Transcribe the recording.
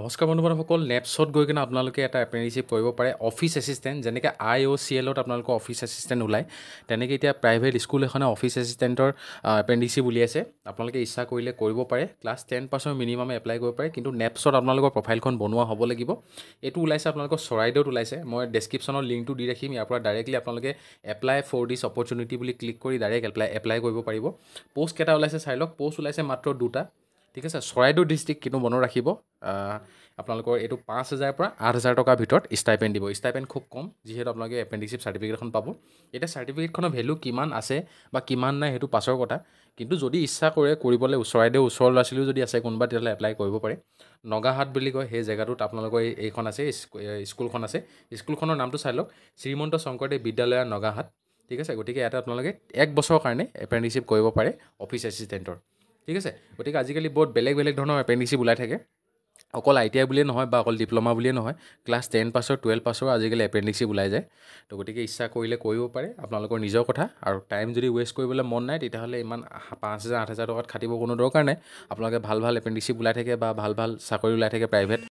নমস্কাৰ বন্ধু বান্ধৱসকল নেপছত গৈ কিনে আপোনালোকে এটা এপ্ৰেণ্টিশ্বিপ কৰিব পাৰে অফিচ এচিষ্টেণ্ট যেনেকৈ আই অ' চি এলত আপোনালোকৰ অফিচ এচিষ্টেণ্ট ওলায় তেনেকৈ এতিয়া প্ৰাইভেট স্কুল এখনে অফিচ এচিষ্টেণ্টৰ এপেণ্ডিশ্বিপ উলিয়াইছে আপোনালোকে ইচ্ছা কৰিলে কৰিব পাৰে ক্লাছ টেন পাৰ্চেণ্ট মিনিমামে এপ্লাই কৰিব পাৰে কিন্তু নেপছত আপোনালোকৰ প্ৰফাইলখন বনোৱা হ'ব লাগিব এইটো ওলাইছে আপোনালোকৰ চৰাইদেউত ওলাইছে মই ডেছক্ৰিপশ্যনৰ লিংকটো দি ৰাখিম ইয়াৰ পৰা ডাইৰেক্টলি আপোনালোকে এপ্লাই ফৰ দিছ অপৰচুনিটি বুলি ক্লিক কৰি ডাইৰেক্ট এপ্লাই এপ্লাই কৰিব পাৰিব পষ্ট কেইটা ওলাইছে চাই লওক পষ্ট ওলাইছে মাত্ৰ দুটা ঠিক আছে চৰাইদেউ ডিষ্ট্ৰিক্ট কিন্তু মনত ৰাখিব আপোনালোকৰ এইটো পাঁচ হাজাৰৰ পৰা আঠ হাজাৰ টকাৰ ভিতৰত ষ্টাইপেণ্ড দিব ষ্টাইপেণ্ড খুব কম যিহেতু আপোনালোকে এপেণ্ডিকশ্বিপ চাৰ্টিফিকেটখন পাব এতিয়া চাৰ্টিফিকেটখনৰ ভেলু কিমান আছে বা কিমান নাই সেইটো পাছৰ কথা কিন্তু যদি ইচ্ছা কৰে কৰিবলৈ চৰাইদেউ ওচৰৰ ল'ৰা ছোৱালীও যদি আছে কোনোবা তেতিয়াহ'লে এপ্লাই কৰিব পাৰে নগাহাট বুলি কয় সেই জেগাটোত আপোনালোকৰ এইখন আছে স্কুলখন আছে স্কুলখনৰ নামটো চাই লওক শ্ৰীমন্ত শংকৰদেৱ বিদ্যালয় নগাহাট ঠিক আছে গতিকে ইয়াতে আপোনালোকে এক বছৰৰ কাৰণে এপ্ৰেণ্টিশ্বিপ কৰিব পাৰে অফিচ এচিষ্টেণ্টৰ ঠিক আছে গতিকে আজিকালি বহুত বেলেগ বেলেগ ধৰণৰ এপেণ্ডিক্সি ওলাই থাকে অকল আই টি আই বুলিয়ে নহয় বা অকল ডিপ্ল'মা বুলিয়ে নহয় ক্লাছ টেন পাছৰ টুৱেলভ পাছৰ আজিকালি এপেণ্ডিক্সি ওলাই যায় তো গতিকে ইচ্ছা কৰিলে কৰিব পাৰে আপোনালোকৰ নিজৰ কথা আৰু টাইম যদি ৱেষ্ট কৰিবলৈ মন নাই তেতিয়াহ'লে ইমান পাঁচ হাজাৰ আঠ হাজাৰ টকাত খাটিব কোনো দৰকাৰ নাই আপোনালোকে ভাল ভাল এপেণ্ডিক্সি ওলাই থাকে বা ভাল ভাল চাকৰি ওলাই থাকে প্ৰাইভেট